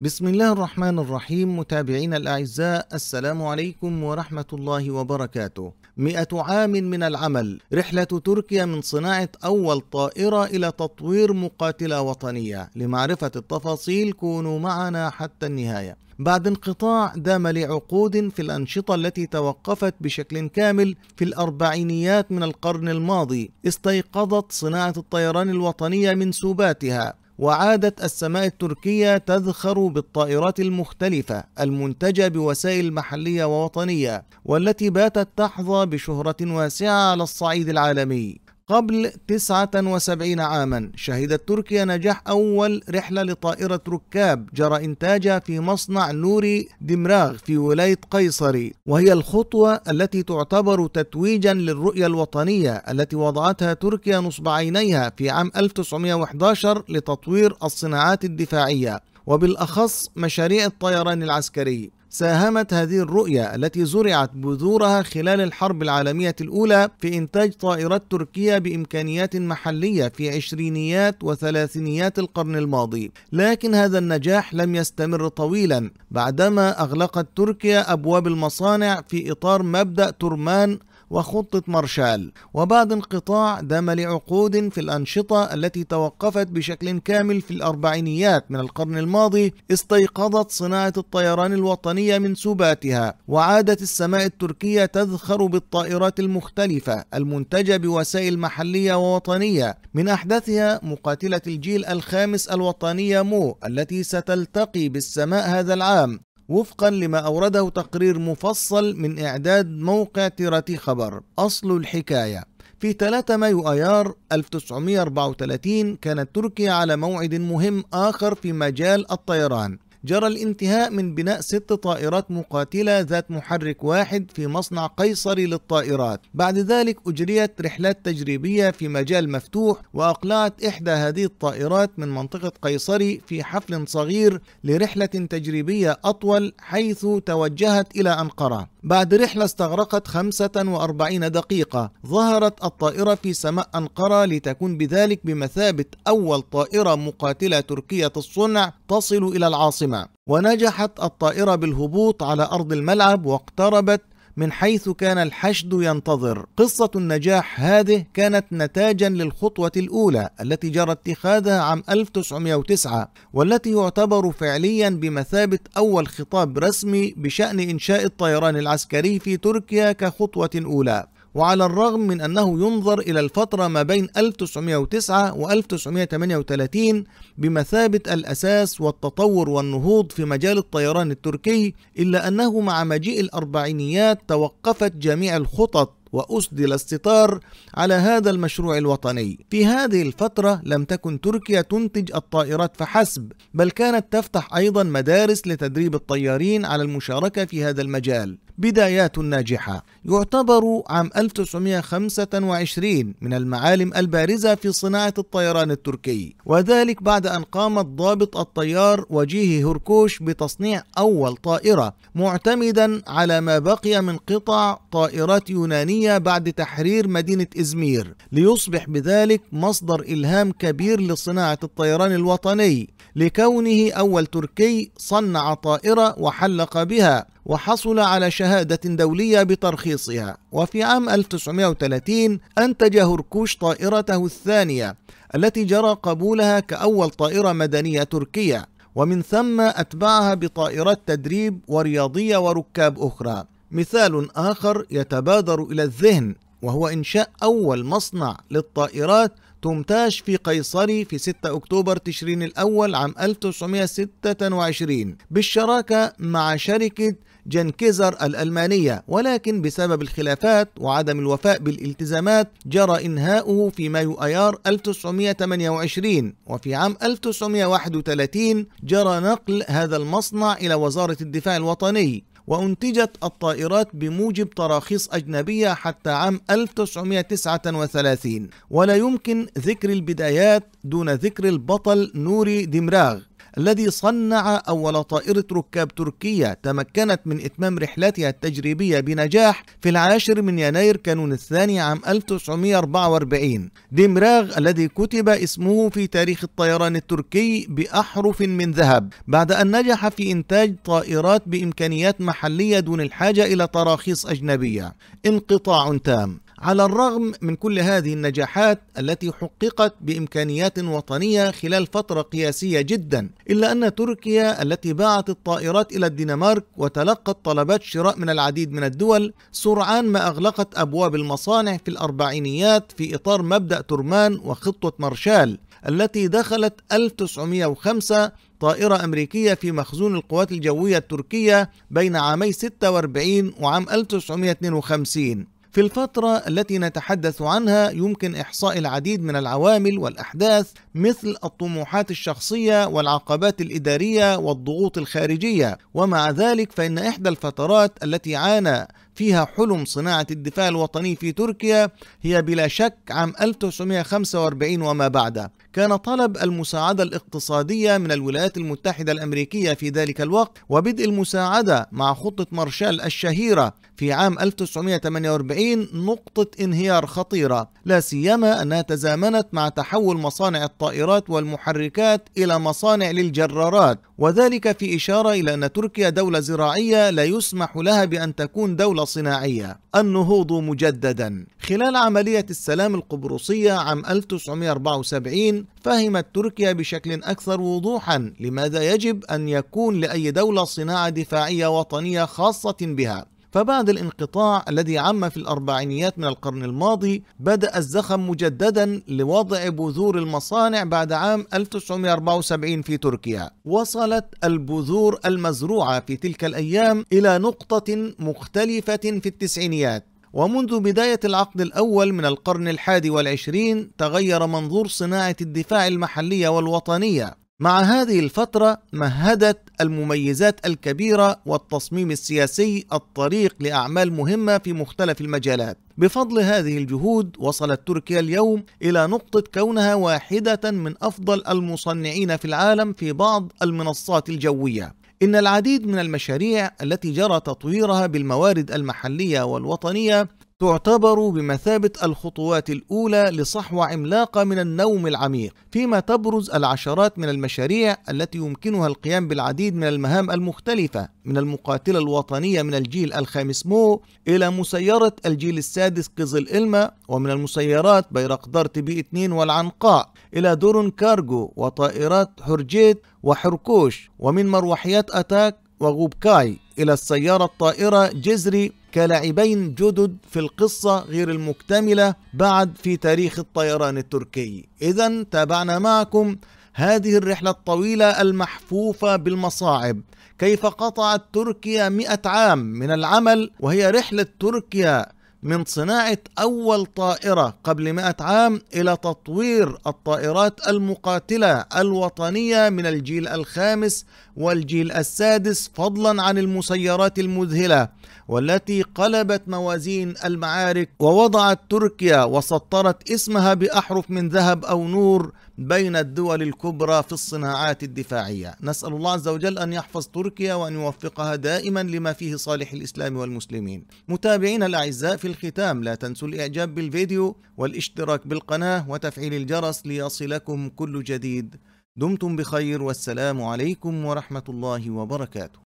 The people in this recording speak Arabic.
بسم الله الرحمن الرحيم متابعينا الأعزاء السلام عليكم ورحمة الله وبركاته مئة عام من العمل رحلة تركيا من صناعة أول طائرة إلى تطوير مقاتلة وطنية لمعرفة التفاصيل كونوا معنا حتى النهاية بعد انقطاع دام لعقود في الأنشطة التي توقفت بشكل كامل في الأربعينيات من القرن الماضي استيقظت صناعة الطيران الوطنية من سباتها وعادت السماء التركية تذخر بالطائرات المختلفة المنتجة بوسائل محلية ووطنية والتي باتت تحظى بشهرة واسعة على الصعيد العالمي قبل 79 عاما شهدت تركيا نجاح أول رحلة لطائرة ركاب جرى إنتاجها في مصنع نوري دمراغ في ولاية قيصري وهي الخطوة التي تعتبر تتويجا للرؤية الوطنية التي وضعتها تركيا نصب عينيها في عام 1911 لتطوير الصناعات الدفاعية وبالأخص مشاريع الطيران العسكري ساهمت هذه الرؤية التي زرعت بذورها خلال الحرب العالمية الأولى في إنتاج طائرات تركيا بإمكانيات محلية في عشرينيات وثلاثينيات القرن الماضي لكن هذا النجاح لم يستمر طويلا بعدما أغلقت تركيا أبواب المصانع في إطار مبدأ ترمان وخطة مارشال وبعد انقطاع دام لعقود في الأنشطة التي توقفت بشكل كامل في الأربعينيات من القرن الماضي استيقظت صناعة الطيران الوطنية من سباتها وعادت السماء التركية تذخر بالطائرات المختلفة المنتجة بوسائل محلية ووطنية من أحدثها مقاتلة الجيل الخامس الوطنية مو التي ستلتقي بالسماء هذا العام وفقا لما أورده تقرير مفصل من إعداد موقع تيراتي خبر أصل الحكاية في 3 مايو أيار 1934 كانت تركيا على موعد مهم آخر في مجال الطيران جرى الانتهاء من بناء ست طائرات مقاتلة ذات محرك واحد في مصنع قيصري للطائرات بعد ذلك أجريت رحلات تجريبية في مجال مفتوح وأقلعت إحدى هذه الطائرات من منطقة قيصري في حفل صغير لرحلة تجريبية أطول حيث توجهت إلى أنقرة بعد رحلة استغرقت 45 دقيقة ظهرت الطائرة في سماء أنقرة لتكون بذلك بمثابة أول طائرة مقاتلة تركية الصنع تصل إلى العاصمة ونجحت الطائرة بالهبوط على أرض الملعب واقتربت من حيث كان الحشد ينتظر قصة النجاح هذه كانت نتاجا للخطوة الأولى التي جرى اتخاذها عام 1909 والتي يعتبر فعليا بمثابة أول خطاب رسمي بشأن إنشاء الطيران العسكري في تركيا كخطوة أولى وعلى الرغم من أنه ينظر إلى الفترة ما بين 1909 و 1938 بمثابة الأساس والتطور والنهوض في مجال الطيران التركي إلا أنه مع مجيء الأربعينيات توقفت جميع الخطط وأسدل الستار على هذا المشروع الوطني. في هذه الفترة لم تكن تركيا تنتج الطائرات فحسب، بل كانت تفتح أيضا مدارس لتدريب الطيارين على المشاركة في هذا المجال. بدايات ناجحة يعتبر عام 1925 من المعالم البارزة في صناعة الطيران التركي وذلك بعد أن قامت ضابط الطيار وجيه هركوش بتصنيع أول طائرة معتمدا على ما بقي من قطع طائرات يونانية بعد تحرير مدينة إزمير ليصبح بذلك مصدر إلهام كبير لصناعة الطيران الوطني لكونه أول تركي صنع طائرة وحلق بها وحصل على شهادة دولية بترخيصها وفي عام 1930 أنتج هركوش طائرته الثانية التي جرى قبولها كأول طائرة مدنية تركية ومن ثم أتبعها بطائرات تدريب ورياضية وركاب أخرى مثال آخر يتبادر إلى الذهن وهو إنشاء أول مصنع للطائرات تمتاج في قيصري في 6 أكتوبر تشرين الأول عام 1926 بالشراكة مع شركة جنكيزر الألمانية ولكن بسبب الخلافات وعدم الوفاء بالالتزامات جرى إنهاؤه في مايو أيار 1928 وفي عام 1931 جرى نقل هذا المصنع إلى وزارة الدفاع الوطني وأنتجت الطائرات بموجب تراخيص أجنبية حتى عام 1939 ولا يمكن ذكر البدايات دون ذكر البطل نوري دمراغ الذي صنع أول طائرة ركاب تركية تمكنت من إتمام رحلتها التجريبية بنجاح في العاشر من يناير كانون الثاني عام 1944 ديمراغ الذي كتب اسمه في تاريخ الطيران التركي بأحرف من ذهب بعد أن نجح في إنتاج طائرات بإمكانيات محلية دون الحاجة إلى تراخيص أجنبية انقطاع تام على الرغم من كل هذه النجاحات التي حققت بامكانيات وطنيه خلال فتره قياسيه جدا، الا ان تركيا التي باعت الطائرات الى الدنمارك وتلقت طلبات شراء من العديد من الدول، سرعان ما اغلقت ابواب المصانع في الاربعينيات في اطار مبدا ترمان وخطه مارشال التي دخلت 1905 طائرة أمريكية في مخزون القوات الجوية التركية بين عامي 46 وعام 1952 في الفترة التي نتحدث عنها يمكن إحصاء العديد من العوامل والأحداث مثل الطموحات الشخصية والعقبات الإدارية والضغوط الخارجية، ومع ذلك فإن إحدى الفترات التي عانى فيها حلم صناعة الدفاع الوطني في تركيا هي بلا شك عام 1945 وما بعده كان طلب المساعدة الاقتصادية من الولايات المتحدة الأمريكية في ذلك الوقت وبدء المساعدة مع خطة مارشال الشهيرة في عام 1948 نقطة انهيار خطيرة لا سيما أنها تزامنت مع تحول مصانع الطائرات والمحركات إلى مصانع للجرارات وذلك في إشارة إلى أن تركيا دولة زراعية لا يسمح لها بأن تكون دولة صناعية النهوض مجددا خلال عملية السلام القبرصية عام 1974 فهمت تركيا بشكل أكثر وضوحا لماذا يجب أن يكون لأي دولة صناعة دفاعية وطنية خاصة بها فبعد الانقطاع الذي عم في الأربعينيات من القرن الماضي بدأ الزخم مجددا لوضع بذور المصانع بعد عام 1974 في تركيا وصلت البذور المزروعة في تلك الأيام إلى نقطة مختلفة في التسعينيات ومنذ بداية العقد الأول من القرن الحادي والعشرين تغير منظور صناعة الدفاع المحلية والوطنية مع هذه الفترة مهدت المميزات الكبيرة والتصميم السياسي الطريق لأعمال مهمة في مختلف المجالات بفضل هذه الجهود وصلت تركيا اليوم إلى نقطة كونها واحدة من أفضل المصنعين في العالم في بعض المنصات الجوية إن العديد من المشاريع التي جرى تطويرها بالموارد المحلية والوطنية تعتبر بمثابة الخطوات الأولى لصحوة عملاقة من النوم العميق فيما تبرز العشرات من المشاريع التي يمكنها القيام بالعديد من المهام المختلفة من المقاتلة الوطنية من الجيل الخامس مو إلى مسيرة الجيل السادس قزل إلما ومن المسيرات بيرقدار تي بي 2 والعنقاء إلى دورن كارجو وطائرات حرجيت وحركوش ومن مروحيات أتاك وغوبكاي إلى السيارة الطائرة جزري كلاعبين جدد في القصة غير المكتملة بعد في تاريخ الطيران التركي إذا تابعنا معكم هذه الرحلة الطويلة المحفوفة بالمصاعب كيف قطعت تركيا مئة عام من العمل وهي رحلة تركيا من صناعة أول طائرة قبل مئة عام إلى تطوير الطائرات المقاتلة الوطنية من الجيل الخامس والجيل السادس فضلا عن المسيرات المذهلة والتي قلبت موازين المعارك ووضعت تركيا وسطرت اسمها بأحرف من ذهب أو نور بين الدول الكبرى في الصناعات الدفاعية نسأل الله عز وجل أن يحفظ تركيا وأن يوفقها دائما لما فيه صالح الإسلام والمسلمين متابعين الأعزاء في الختام لا تنسوا الإعجاب بالفيديو والاشتراك بالقناة وتفعيل الجرس ليصلكم كل جديد دمتم بخير والسلام عليكم ورحمة الله وبركاته